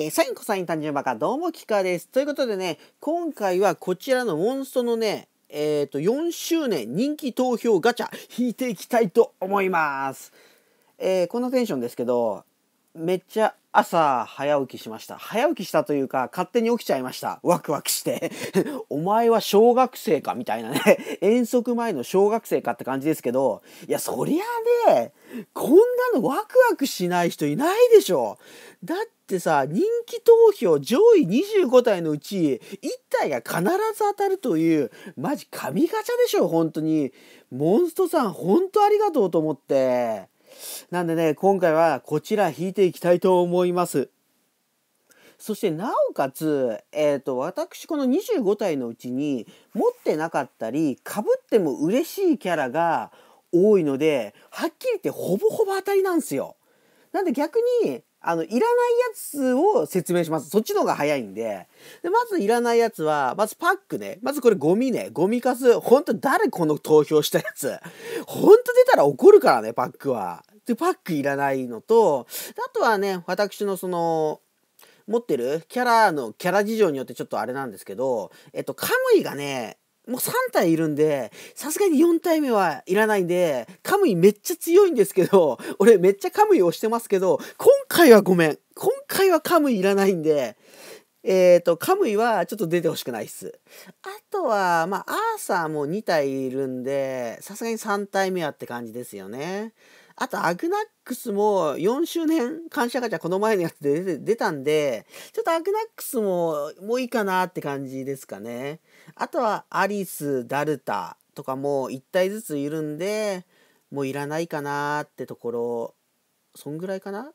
えー、サインコサイン単純バカどうもキカです。ということでね、今回はこちらのモンストのね、えっ、ー、と、4周年人気投票ガチャ引いていきたいと思います。えー、このテンションですけど、めっちゃ朝早起きしました。早起きしたというか、勝手に起きちゃいました。ワクワクして。お前は小学生かみたいなね。遠足前の小学生かって感じですけど、いや、そりゃね、こんなのワクワクしない人いないでしょ。だってさ、人気投票上位25体のうち、1体が必ず当たるという、マジ神ガチャでしょ、本当に。モンストさん、本当ありがとうと思って。なんでね、今回はこちら引いていきたいと思います。そしてなおかつ、えーと、と私この25体のうちに持ってなかったりかぶっても嬉しいキャラが多いのではっきり言ってほぼほぼ当たりなんですよ。なんで逆にあの、いらないやつを説明します。そっちの方が早いんで。で、まずいらないやつは、まずパックね。まずこれゴミね。ゴミかす。ほんと誰この投票したやつ。ほんと出たら怒るからね、パックは。で、パックいらないのと、あとはね、私のその、持ってるキャラのキャラ事情によってちょっとあれなんですけど、えっと、カムイがね、もう3体いるんで、さすがに4体目はいらないんで、カムイめっちゃ強いんですけど、俺めっちゃカムイ押してますけど、今回はごめん。今回はカムイいらないんで、えっ、ー、と、カムイはちょっと出てほしくないっす。あとは、まあ、アーサーも2体いるんで、さすがに3体目はって感じですよね。あと、アグナックスも4周年感謝ガチャこの前のやつで出たんで、ちょっとアグナックスももういいかなって感じですかね。あとは、アリス、ダルタとかも1体ずついるんで、もういらないかなってところ、そんぐらいかな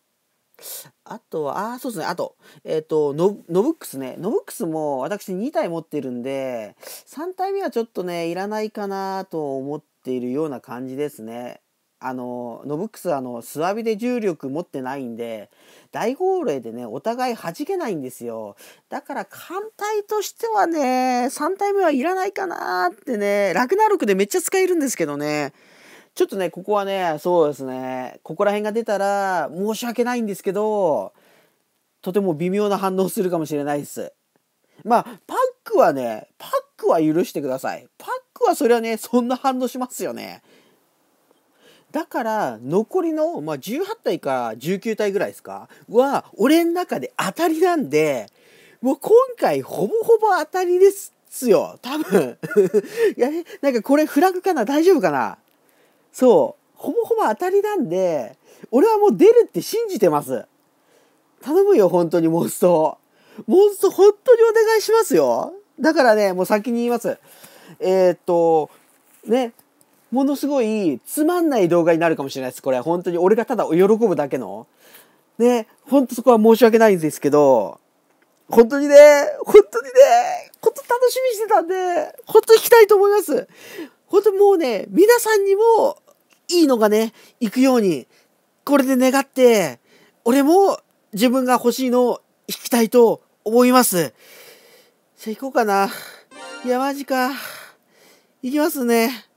あとは、あ、そうですね。あと、えっ、ー、とノ、ノブックスね。ノブックスも私2体持ってるんで、3体目はちょっとね、いらないかなと思っているような感じですね。あのノブックスあの素浴びで重力持ってないんで大号令でねお互い弾けないんですよだから艦隊としてはね3体目はいらないかなってねラグナクでめっちゃ使えるんですけどねちょっとねここはねそうですねここら辺が出たら申し訳ないんですけどとても微妙な反応するかもしれないです。まあパックはねパックは許してください。パックはそれはねそんな反応しますよね。だから残りの、まあ、18体か19体ぐらいですかは俺の中で当たりなんでもう今回ほぼほぼ当たりですよ多分い やねなんかこれフラグかな大丈夫かなそうほぼほぼ当たりなんで俺はもう出るって信じてます頼むよ本当にモンストモンスト本当にお願いしますよだからねもう先に言いますえー、っとねものすごいつまんない動画になるかもしれないです、これ。本当に俺がただ喜ぶだけの。ね、ほんとそこは申し訳ないんですけど、本当にね、本当にね、本当楽しみにしてたんで、本当に行きたいと思います。本当もうね、皆さんにもいいのがね、行くように、これで願って、俺も自分が欲しいのを引きたいと思います。じゃあ行こうかな。いや、マジか。行きますね。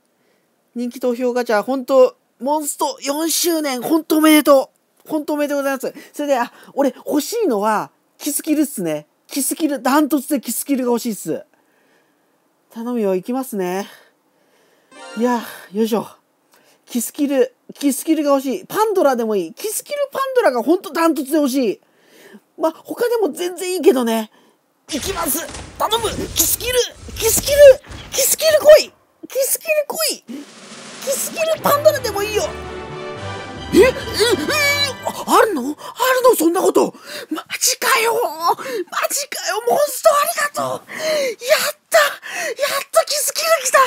人気投票ガチャ、本当モンスト4周年、本当おめでとう本当おめでとうございます。それで、あ、俺欲しいのは、キスキルっすね。キスキル、ダントツでキスキルが欲しいっす。頼むよ、行きますね。いや、よいしょ。キスキル、キスキルが欲しい。パンドラでもいい。キスキルパンドラがほんとダントツで欲しい。まあ、他でも全然いいけどね。行きます頼むキスキルキスキルキスキル来いキスキル来いキスキルパンダラでもいいよえええあるのあるのそんなことマジかよマジかよモンストありがとうやったやっとキスキル来た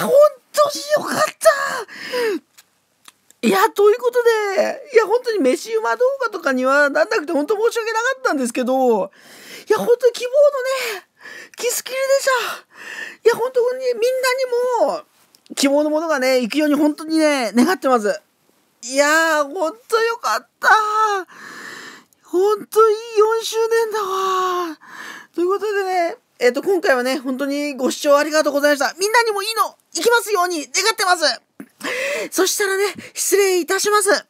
まあ本当によかったいや、ということで、いや、本当に飯馬動画とかにはなんなくて本当申し訳なかったんですけど、いや、本当に希望のね、キスキルでしたいや、本当にみんなにも、希望のものがね、行くように本当にね、願ってます。いやー、ほんとよかったほんといい4周年だわということでね、えっ、ー、と、今回はね、本当にご視聴ありがとうございました。みんなにもいいの行きますように願ってますそしたらね、失礼いたします